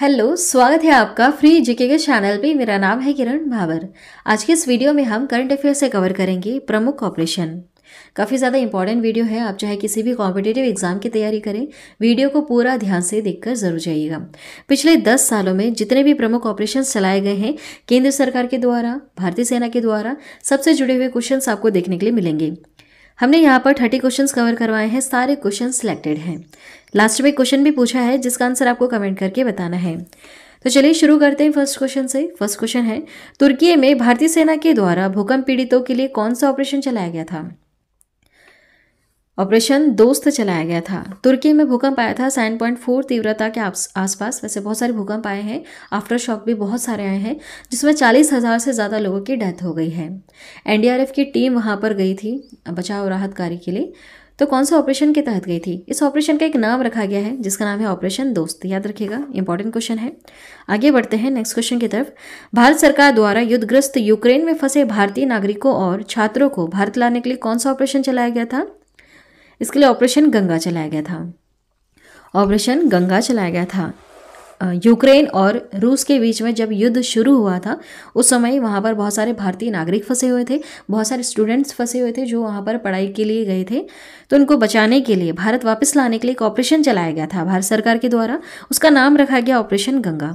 hello स्वागत है आपका फ्री जीके के चैनल पे मेरा नाम है किरण भावर आज के इस वीडियो में हम करंट अफेयर से कवर करेंगे प्रमुख ऑपरेशन काफ़ी ज़्यादा इंपॉर्टेंट वीडियो है आप चाहे किसी भी कॉम्पिटेटिव एग्जाम की तैयारी करें वीडियो को पूरा ध्यान से देखकर जरूर जाइएगा पिछले दस सालों में जितने भी प्रमुख ऑपरेशन चलाए गए हैं केंद्र सरकार के द्वारा भारतीय सेना के द्वारा सबसे जुड़े हुए क्वेश्चन आपको देखने के लिए मिलेंगे हमने यहाँ पर थर्टी क्वेश्चंस कवर करवाए हैं सारे क्वेश्चन सिलेक्टेड हैं लास्ट में क्वेश्चन भी पूछा है जिसका आंसर आपको कमेंट करके बताना है तो चलिए शुरू करते हैं फर्स्ट क्वेश्चन से फर्स्ट क्वेश्चन है तुर्की में भारतीय सेना के द्वारा भूकंप पीड़ितों के लिए कौन सा ऑपरेशन चलाया गया था ऑपरेशन दोस्त चलाया गया था तुर्की में भूकंप आया था सेवन पॉइंट फोर तीव्रता के आसपास वैसे बहुत सारे भूकंप आए हैं आफ्टर शॉक भी बहुत सारे आए हैं जिसमें चालीस हज़ार से ज़्यादा लोगों की डेथ हो गई है एनडीआरएफ की टीम वहाँ पर गई थी बचाव राहत कार्य के लिए तो कौन सा ऑपरेशन के तहत गई थी इस ऑपरेशन का एक नाम रखा गया है जिसका नाम है ऑपरेशन दोस्त याद रखिएगा इंपॉर्टेंट क्वेश्चन है आगे बढ़ते हैं नेक्स्ट क्वेश्चन की तरफ भारत सरकार द्वारा युद्धग्रस्त यूक्रेन में फंसे भारतीय नागरिकों और छात्रों को भारत लाने के लिए कौन सा ऑपरेशन चलाया गया था इसके लिए ऑपरेशन गंगा चलाया गया था ऑपरेशन गंगा चलाया गया था यूक्रेन और रूस के बीच में जब युद्ध शुरू हुआ था उस समय वहाँ पर बहुत सारे भारतीय नागरिक फंसे हुए थे बहुत सारे स्टूडेंट्स फंसे हुए थे जो वहाँ पर पढ़ाई के लिए गए थे तो उनको बचाने के लिए भारत वापस लाने के लिए एक ऑपरेशन चलाया गया था भारत सरकार के द्वारा उसका नाम रखा गया ऑपरेशन गंगा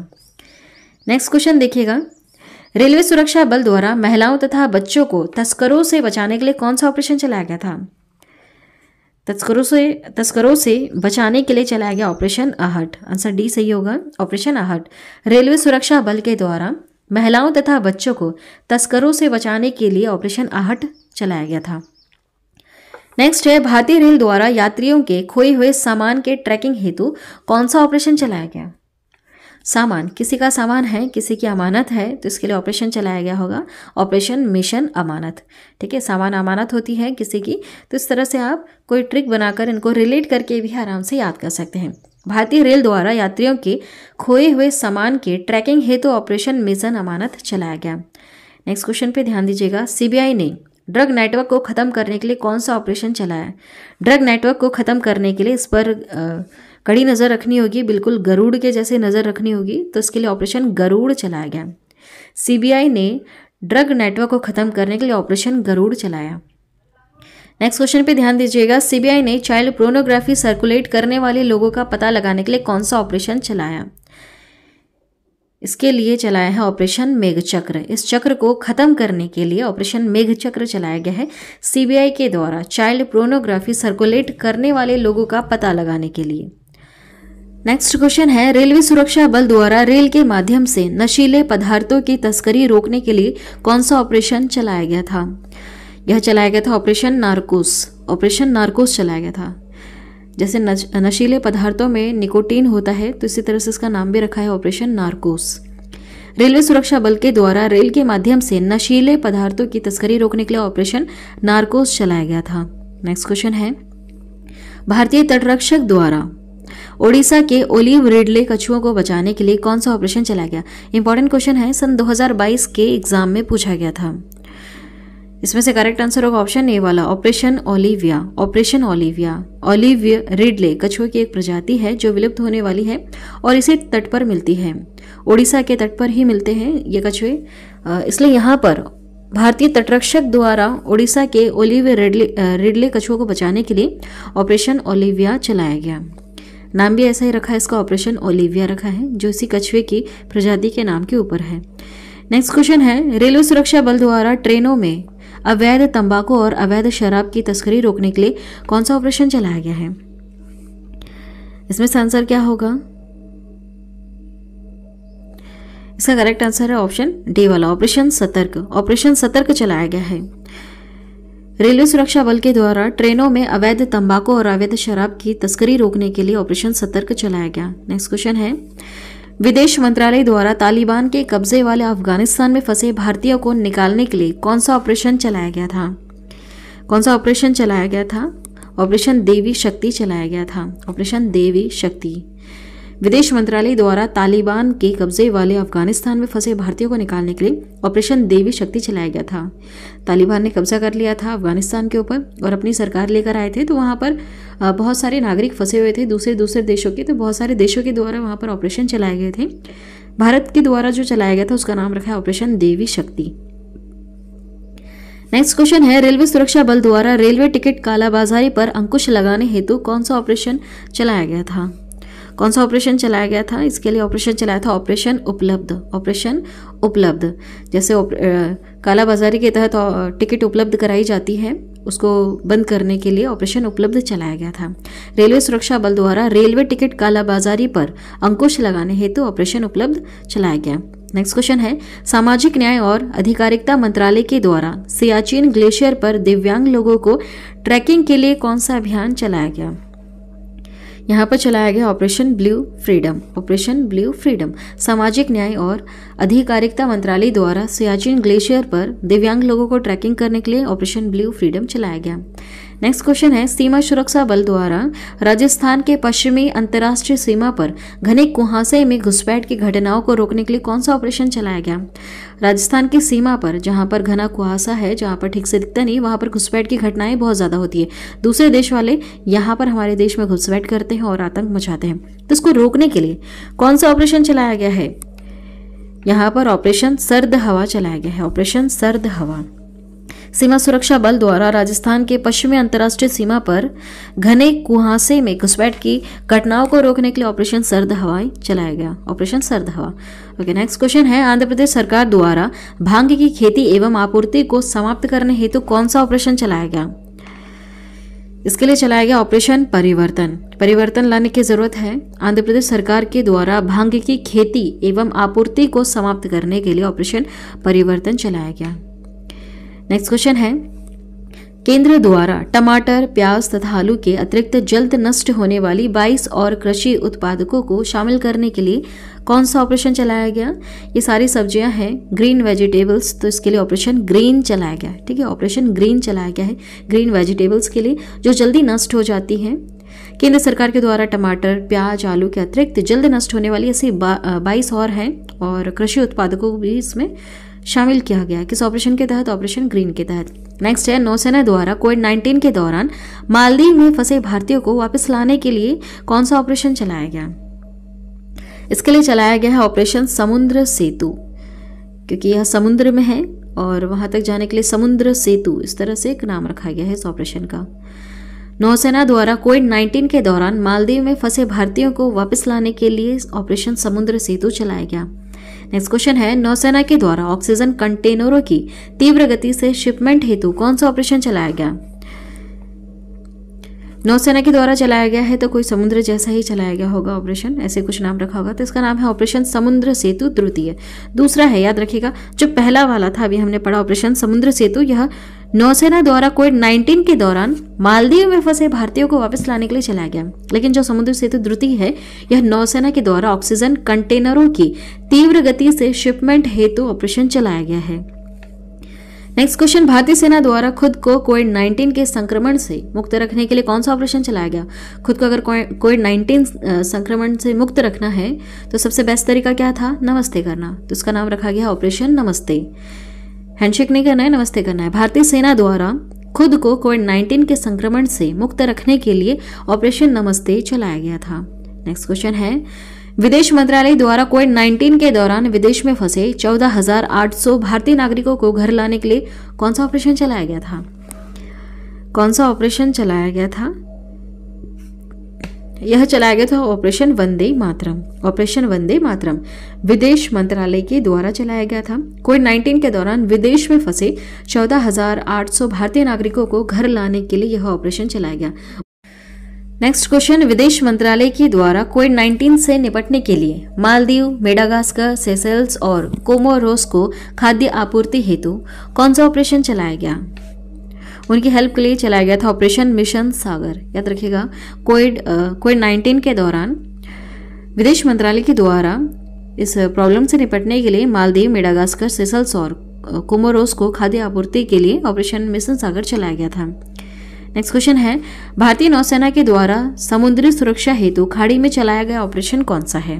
नेक्स्ट क्वेश्चन देखिएगा रेलवे सुरक्षा बल द्वारा महिलाओं तथा बच्चों को तस्करों से बचाने के लिए कौन सा ऑपरेशन चलाया गया था तस्करों से तस्करों से बचाने के लिए चलाया गया ऑपरेशन आहट आंसर डी सही होगा ऑपरेशन आहट रेलवे सुरक्षा बल के द्वारा महिलाओं तथा बच्चों को तस्करों से बचाने के लिए ऑपरेशन आहट चलाया गया था नेक्स्ट है भारतीय रेल द्वारा यात्रियों के खोए हुए सामान के ट्रैकिंग हेतु कौन सा ऑपरेशन चलाया गया सामान किसी का सामान है किसी की अमानत है तो इसके लिए ऑपरेशन चलाया गया होगा ऑपरेशन मिशन अमानत ठीक है सामान अमानत होती है किसी की तो इस तरह से आप कोई ट्रिक बनाकर इनको रिलेट करके भी आराम से याद कर सकते हैं भारतीय रेल द्वारा यात्रियों के खोए हुए सामान के ट्रैकिंग हेतु तो ऑपरेशन मिशन अमानत चलाया गया नेक्स्ट क्वेश्चन पे ध्यान दीजिएगा सीबीआई ने ड्रग नेटवर्क को ख़त्म करने के लिए कौन सा ऑपरेशन चलाया ड्रग नेटवर्क को ख़त्म करने के लिए इस पर आ, कड़ी नज़र रखनी होगी बिल्कुल गरुड़ के जैसे नज़र रखनी होगी तो इसके लिए ऑपरेशन गरुड़ चलाया गया सीबीआई ने ड्रग नेटवर्क को ख़त्म करने के लिए ऑपरेशन गरुड़ चलाया नेक्स्ट क्वेश्चन पे ध्यान दीजिएगा सीबीआई ने चाइल्ड प्रोनोग्राफी सर्कुलेट करने वाले लोगों का पता लगाने के लिए कौन सा ऑपरेशन चलाया इसके लिए चलाया है ऑपरेशन मेघ चक्र इस चक्र को खत्म करने के लिए ऑपरेशन मेघ चक्र चलाया गया है सीबीआई के द्वारा चाइल्ड प्रोनोग्राफी सर्कुलेट करने वाले लोगों का पता लगाने के लिए नेक्स्ट क्वेश्चन है रेलवे सुरक्षा बल द्वारा रेल के माध्यम से नशीले पदार्थों की तस्करी रोकने के लिए कौन सा ऑपरेशन चलाया गया था यह चलाया गया था ऑपरेशन नार्कोस ऑपरेशन नार्कोस चलाया गया था जैसे नशीले पदार्थों में निकोटीन होता है तो इसी तरह से इसका नाम भी रखा है ऑपरेशन नार्कोस रेलवे सुरक्षा बल के द्वारा रेल के माध्यम से नशीले पदार्थों की तस्करी रोकने के लिए ऑपरेशन नार्कोस चलाया गया था नेक्स्ट क्वेश्चन है भारतीय तटरक्षक द्वारा ओडिशा के ओलिव रिडले कछुओं को बचाने के लिए कौन सा ऑपरेशन चलाया गया इंपॉर्टेंट क्वेश्चन है सन 2022 के एग्जाम में पूछा गया था इसमें से करेक्ट आंसर होगा ऑप्शन ए वाला operation Olivia operation Olivia olive ridley कछुओं की एक प्रजाति है जो विलुप्त होने वाली है और इसे तट पर मिलती है ओडिशा के तट पर ही मिलते हैं ये कछुए इसलिए यहाँ पर भारतीय तटरक्षक द्वारा ओडिशा के ओलिव रिडले रिडले कछुओं को बचाने के लिए ऑपरेशन ओलिविया चलाया गया नाम भी ऐसा ही रखा है इसका ऑपरेशन ओलिविया रखा है जो इसी कछुए की प्रजाति के नाम के ऊपर है नेक्स्ट क्वेश्चन है रेलवे सुरक्षा बल द्वारा ट्रेनों में अवैध तंबाकू और अवैध शराब की तस्करी रोकने के लिए कौन सा ऑपरेशन चलाया गया है इसमें आंसर क्या होगा इसका करेक्ट आंसर है ऑप्शन डी वाला ऑपरेशन सतर्क ऑपरेशन सतर्क चलाया गया है रेलवे सुरक्षा बल के द्वारा ट्रेनों में अवैध तंबाकू और अवैध शराब की तस्करी रोकने के लिए ऑपरेशन सतर्क चलाया गया नेक्स्ट क्वेश्चन है विदेश मंत्रालय द्वारा तालिबान के कब्जे वाले अफगानिस्तान में फंसे भारतीयों को निकालने के लिए कौन सा ऑपरेशन चलाया गया था कौन सा ऑपरेशन चलाया गया था ऑपरेशन देवी शक्ति चलाया गया था ऑपरेशन देवी शक्ति विदेश मंत्रालय द्वारा तालिबान के कब्जे वाले अफगानिस्तान में फंसे भारतीयों को निकालने के लिए ऑपरेशन देवी शक्ति चलाया गया था तालिबान ने कब्जा कर लिया था अफगानिस्तान के ऊपर और अपनी सरकार लेकर आए थे तो वहाँ पर बहुत सारे नागरिक फंसे हुए थे दूसरे दूसरे देशों के तो बहुत सारे देशों के द्वारा वहाँ पर ऑपरेशन चलाए गए थे भारत के द्वारा जो चलाया गया था उसका नाम रखा है ऑपरेशन देवी शक्ति नेक्स्ट क्वेश्चन है रेलवे सुरक्षा बल द्वारा रेलवे टिकट कालाबाजारी पर अंकुश लगाने हेतु कौन सा ऑपरेशन चलाया गया था कौन सा ऑपरेशन चलाया गया था इसके लिए ऑपरेशन चलाया था ऑपरेशन उपलब्ध ऑपरेशन उपलब्ध जैसे कालाबाजारी के तहत टिकट उपलब्ध कराई जाती है उसको बंद करने के लिए ऑपरेशन उपलब्ध चलाया गया था रेलवे सुरक्षा बल द्वारा रेलवे टिकट कालाबाजारी पर अंकुश लगाने हेतु तो ऑपरेशन उपलब्ध चलाया गया नेक्स्ट क्वेश्चन है सामाजिक न्याय और अधिकारिकता मंत्रालय के द्वारा सियाचिन ग्लेशियर पर दिव्यांग लोगों को ट्रैकिंग के लिए कौन सा अभियान चलाया गया यहाँ पर चलाया गया operation blue freedom operation blue freedom सामाजिक न्याय और आधिकारिकता मंत्रालय द्वारा सियाचिन ग्लेशियर पर दिव्यांग लोगों को ट्रैकिंग करने के लिए ऑपरेशन ब्लू फ्रीडम चलाया गया नेक्स्ट क्वेश्चन है सीमा सुरक्षा बल द्वारा राजस्थान के पश्चिमी अंतर्राष्ट्रीय सीमा पर घने कुहासे में घुसपैठ की घटनाओं को रोकने के लिए कौन सा ऑपरेशन चलाया गया राजस्थान की सीमा पर जहाँ पर घना कुहासा है जहाँ पर ठीक से दिखता नहीं वहाँ पर घुसपैठ की घटनाएं बहुत ज़्यादा होती है दूसरे देश वाले यहाँ पर हमारे देश में घुसपैठ करते हैं और आतंक मचाते हैं तो इसको रोकने के लिए कौन सा ऑपरेशन चलाया गया है यहाँ पर ऑपरेशन सर्द हवा चलाया गया है ऑपरेशन सर्द हवा सीमा सुरक्षा बल द्वारा राजस्थान के पश्चिमी अंतर्राष्ट्रीय सीमा पर घने कुहासे में घुसपैठ की घटनाओं को रोकने के लिए ऑपरेशन सर्द हवाएं चलाया गया ऑपरेशन सर्द हवा ओके नेक्स्ट क्वेश्चन है आंध्र प्रदेश सरकार द्वारा भांग की खेती एवं आपूर्ति को समाप्त करने हेतु तो कौन सा ऑपरेशन चलाया गया इसके लिए चलाया गया ऑपरेशन परिवर्तन परिवर्तन लाने की जरूरत है आंध्र प्रदेश सरकार के द्वारा भांग की खेती एवं आपूर्ति को समाप्त करने के लिए ऑपरेशन परिवर्तन चलाया गया नेक्स्ट क्वेश्चन है केंद्र द्वारा टमाटर प्याज तथा आलू के अतिरिक्त जल्द नष्ट होने वाली 22 और कृषि उत्पादकों को शामिल करने के लिए कौन सा ऑपरेशन चलाया गया ये सारी सब्जियां हैं ग्रीन वेजिटेबल्स तो इसके लिए ऑपरेशन ग्रीन चलाया गया है ठीक है ऑपरेशन ग्रीन चलाया गया है ग्रीन वेजिटेबल्स के लिए जो जल्दी नष्ट हो जाती हैं केंद्र सरकार के द्वारा टमाटर प्याज आलू के अतिरिक्त जल्द नष्ट होने वाली ऐसी बाईस और हैं और कृषि उत्पादकों को भी इसमें शामिल किया गया किस ऑपरेशन के तहत ऑपरेशन ग्रीन के तहत नेक्स्ट है नौसेना द्वारा कोविड 19 के दौरान मालदीव में फंसे भारतीयों को वापस लाने के लिए कौन सा ऑपरेशन चलाया गया इसके लिए चलाया गया है ऑपरेशन समुद्र सेतु क्योंकि यह समुद्र में है और वहां तक जाने के लिए समुद्र सेतु इस तरह से एक नाम रखा गया है इस ऑपरेशन का नौसेना द्वारा कोविड 19 के दौरान मालदीव में फंसे भारतीयों को वापस लाने के लिए ऑपरेशन समुद्र सेतु चलाया गया नेक्स्ट क्वेश्चन है नौसेना के द्वारा ऑक्सीजन कंटेनरों की तीव्र गति से शिपमेंट हेतु कौन सा ऑपरेशन चलाया गया नौसेना के द्वारा चलाया गया है तो कोई समुद्र जैसा ही चलाया गया होगा ऑपरेशन ऐसे कुछ नाम रखा होगा तो इसका नाम है ऑपरेशन समुद्र सेतु तृतीय दूसरा है याद रखिएगा जो पहला वाला था अभी हमने पढ़ा ऑपरेशन समुद्र सेतु यह नौसेना द्वारा कोविड 19 के दौरान मालदीव में फंसे भारतीयों को वापस लाने के लिए चलाया गया लेकिन जो समुद्र सेतु द्रुति है यह नौसेना के द्वारा ऑक्सीजन कंटेनरों की तीव्र गति से शिपमेंट हेतु ऑपरेशन चलाया गया है नेक्स्ट क्वेश्चन भारतीय सेना द्वारा खुद को कोविड 19 के संक्रमण से मुक्त रखने के लिए कौन सा ऑपरेशन चलाया गया खुद को अगर कोविड 19 संक्रमण से मुक्त रखना है तो सबसे बेस्ट तरीका क्या था नमस्ते करना तो उसका नाम रखा गया ऑपरेशन नमस्ते हैंडशेक नहीं करना है नमस्ते करना है भारतीय सेना द्वारा खुद को कोविड 19 के संक्रमण से मुक्त रखने के लिए ऑपरेशन नमस्ते चलाया गया था नेक्स्ट क्वेश्चन है विदेश मंत्रालय द्वारा कोविड 19 के दौरान विदेश में फंसे 14,800 भारतीय नागरिकों को घर लाने के लिए कौन सा ऑपरेशन चलाया गया था कौन सा ऑपरेशन चलाया गया था यह चलाया गया था ऑपरेशन वंदे मातरम ऑपरेशन वंदे मातरम विदेश मंत्रालय के द्वारा चलाया गया था कोविड 19 के दौरान विदेश में फंसे 14,800 भारतीय नागरिकों को घर लाने के लिए यह ऑपरेशन चलाया गया नेक्स्ट क्वेश्चन विदेश मंत्रालय के द्वारा कोविड 19 से निपटने के लिए मालदीव मेडागास्कर सेसेल्स और कोमोरोस को खाद्य आपूर्ति हेतु कौन सा ऑपरेशन चलाया गया उनकी हेल्प के लिए चलाया गया था ऑपरेशन मिशन सागर याद रखिएगा कोविड कोविड नाइन्टीन के दौरान विदेश मंत्रालय के द्वारा इस प्रॉब्लम से निपटने के लिए मालदीव मेडागास्कर सेसल्स और कोमोरोस को खाद्य आपूर्ति के लिए ऑपरेशन मिशन सागर चलाया गया था नेक्स्ट क्वेश्चन है भारतीय नौसेना के द्वारा समुद्री सुरक्षा हेतु खाड़ी में चलाया गया ऑपरेशन कौन सा है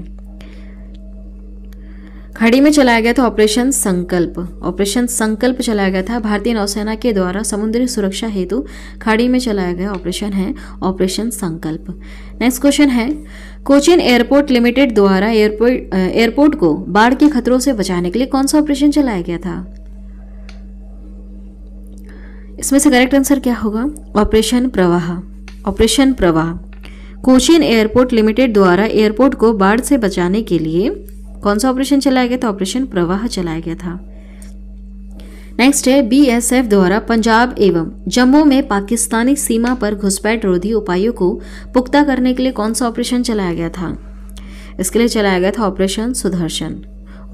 खाड़ी में चलाया गया था ऑपरेशन संकल्प ऑपरेशन संकल्प चलाया गया था भारतीय नौसेना के द्वारा समुद्री सुरक्षा हेतु खाड़ी में चलाया गया ऑपरेशन है ऑपरेशन संकल्प नेक्स्ट क्वेश्चन है कोचिन एयरपोर्ट लिमिटेड द्वारा एयरपोर्ट एयरपोर्ट को बाढ़ के खतरों से बचाने के लिए कौन सा ऑपरेशन चलाया गया था इसमें से करेक्ट आंसर क्या होगा operation Pravah operation Pravah Cochin airport limited द्वारा एयरपोर्ट को बाढ़ से बचाने के लिए कौन सा ऑपरेशन चलाया गया था ऑपरेशन प्रवाह चलाया गया था नेक्स्ट है बीएसएफ द्वारा पंजाब एवं जम्मू में पाकिस्तानी सीमा पर घुसपैठ रोधी उपायों को पुख्ता करने के लिए कौन सा ऑपरेशन चलाया गया था इसके लिए चलाया गया था ऑपरेशन सुदर्शन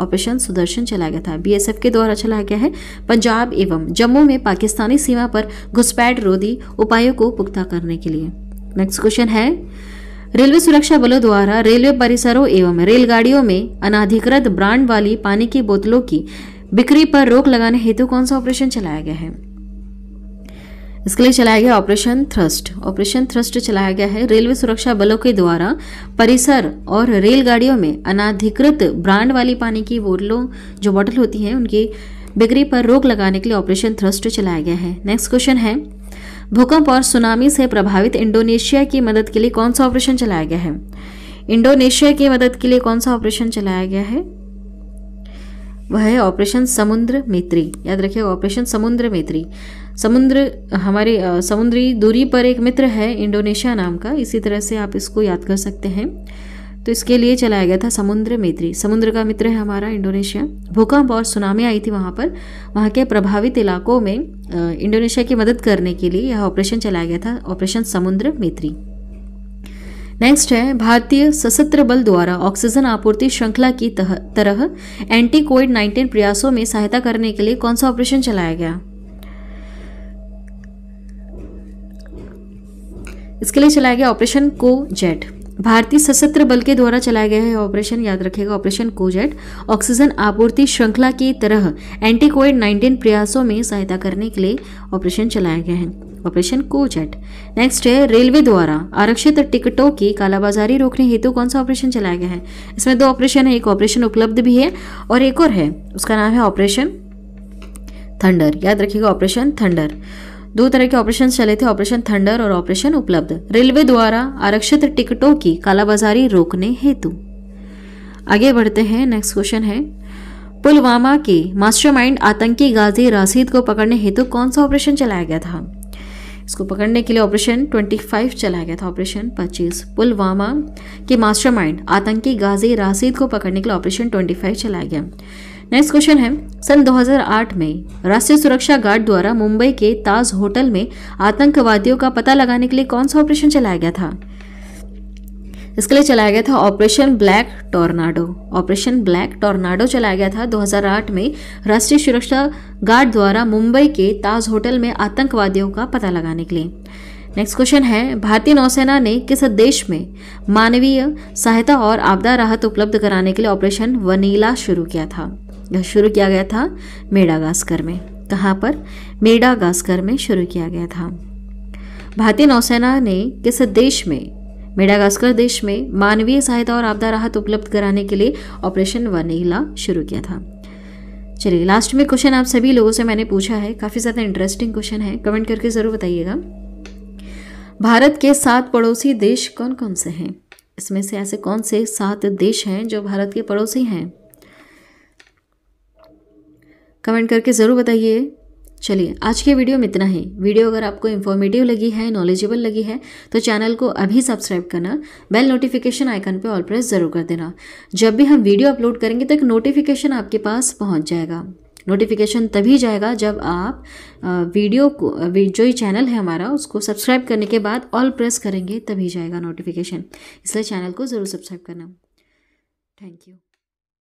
ऑपरेशन सुदर्शन चलाया गया था बीएसएफ के द्वारा चलाया गया है पंजाब एवं जम्मू में पाकिस्तानी सीमा पर घुसपैठ रोधी उपायों को पुख्ता करने के लिए नेक्स्ट क्वेश्चन है रेलवे सुरक्षा बलों द्वारा रेलवे परिसरों एवं रेलगाड़ियों में अनाधिकृत ब्रांड वाली पानी की बोतलों की बिक्री पर रोक लगाने हेतु कौन सा ऑपरेशन चलाया गया है इसके लिए चलाया गया ऑपरेशन थ्रस्ट ऑपरेशन थ्रस्ट चलाया गया है रेलवे सुरक्षा बलों के द्वारा परिसर और रेलगाड़ियों में अनाधिकृत ब्रांड वाली पानी की बोतलों जो बॉटल होती है उनकी बिक्री पर रोक लगाने के लिए ऑपरेशन थ्रस्ट चलाया गया है नेक्स्ट क्वेश्चन है भूकंप और सुनामी से प्रभावित इंडोनेशिया की मदद के लिए कौन सा ऑपरेशन चलाया गया है इंडोनेशिया की मदद के लिए कौन सा ऑपरेशन चलाया गया है वह है ऑपरेशन समुद्र मित्री याद रखिए ऑपरेशन समुद्र मित्री समुद्र हमारे समुद्री दूरी पर एक मित्र है इंडोनेशिया नाम का इसी तरह से आप इसको याद कर सकते हैं तो इसके लिए चलाया गया था समुद्र मैत्री समुद्र का मित्र है हमारा इंडोनेशिया भूकंप और सुनामी आई थी वहाँ पर वहाँ के प्रभावित इलाकों में इंडोनेशिया की मदद करने के लिए यह ऑपरेशन चलाया गया था ऑपरेशन समुद्र मैत्री नेक्स्ट है भारतीय सशस्त्र बल द्वारा ऑक्सीजन आपूर्ति श्रृंखला की तह, तरह एंटी कोविड 19 प्रयासों में सहायता करने के लिए कौन सा ऑपरेशन चलाया गया इसके लिए चलाया गया ऑपरेशन को जेट भारतीय सशस्त्र बल के द्वारा चलाया गया है ऑपरेशन याद रखेगा ऑपरेशन कोजेट ऑक्सीजन आपूर्ति श्रृंखला की तरह एंटी कोविड नाइन्टीन प्रयासों में सहायता करने के लिए ऑपरेशन चलाया गया है ऑपरेशन कोजेट नेक्स्ट है रेलवे द्वारा आरक्षित टिकटों की कालाबाजारी रोकने हेतु कौन सा ऑपरेशन चलाया गया है इसमें दो ऑपरेशन है एक ऑपरेशन उपलब्ध भी है और एक और है उसका नाम है ऑपरेशन थंडर याद रखिएगा ऑपरेशन थंडर दो तरह के ऑपरेशन चले थे ऑपरेशन थंडर और ऑपरेशन उपलब्ध रेलवे द्वारा आरक्षित टिकटों की कालाबाजारी रोकने हेतु आगे बढ़ते हैं नेक्स्ट क्वेश्चन है पुलवामा के मास्टरमाइंड आतंकी गाजी राशिद को पकड़ने हेतु कौन सा ऑपरेशन चलाया गया था इसको पकड़ने के लिए ऑपरेशन 25 चलाया गया था ऑपरेशन 25 पुलवामा के मास्टरमाइंड आतंकी गाजी राशिद को पकड़ने के लिए ऑपरेशन 25 चलाया गया नेक्स्ट क्वेश्चन है सन 2008 में राष्ट्रीय सुरक्षा गार्ड द्वारा मुंबई के ताज होटल में आतंकवादियों का पता लगाने के लिए कौन सा ऑपरेशन चलाया गया था इसके लिए चलाया गया था operation black tornado operation black tornado चलाया गया था 2008 में राष्ट्रीय सुरक्षा गार्ड द्वारा मुंबई के ताज होटल में आतंकवादियों का पता लगाने के लिए नेक्स्ट क्वेश्चन है भारतीय नौसेना ने किस देश में मानवीय सहायता और आपदा राहत उपलब्ध कराने के लिए ऑपरेशन वनीला शुरू किया था शुरू किया गया था मेडागास्कर में कहाँ पर मेडागास्कर में शुरू किया गया था भारतीय नौसेना ने किस देश में मेडागास्कर देश में मानवीय सहायता और आपदा राहत उपलब्ध कराने के लिए ऑपरेशन वनीला शुरू किया था चलिए लास्ट में क्वेश्चन आप सभी लोगों से मैंने पूछा है काफ़ी ज़्यादा इंटरेस्टिंग क्वेश्चन है कमेंट करके ज़रूर बताइएगा भारत के सात पड़ोसी देश कौन कौन से हैं इसमें से ऐसे कौन से सात देश हैं जो भारत के पड़ोसी हैं कमेंट करके ज़रूर बताइए चलिए आज के वीडियो में इतना ही वीडियो अगर आपको इन्फॉर्मेटिव लगी है नॉलेजेबल लगी है तो चैनल को अभी सब्सक्राइब करना बेल नोटिफिकेशन आइकन पर ऑल प्रेस ज़रूर कर देना जब भी हम वीडियो अपलोड करेंगे तो एक नोटिफिकेशन आपके पास पहुंच जाएगा नोटिफिकेशन तभी जाएगा जब आप वीडियो को जो ये चैनल है हमारा उसको सब्सक्राइब करने के बाद ऑल प्रेस करेंगे तभी जाएगा नोटिफिकेशन इसलिए चैनल को ज़रूर सब्सक्राइब करना थैंक यू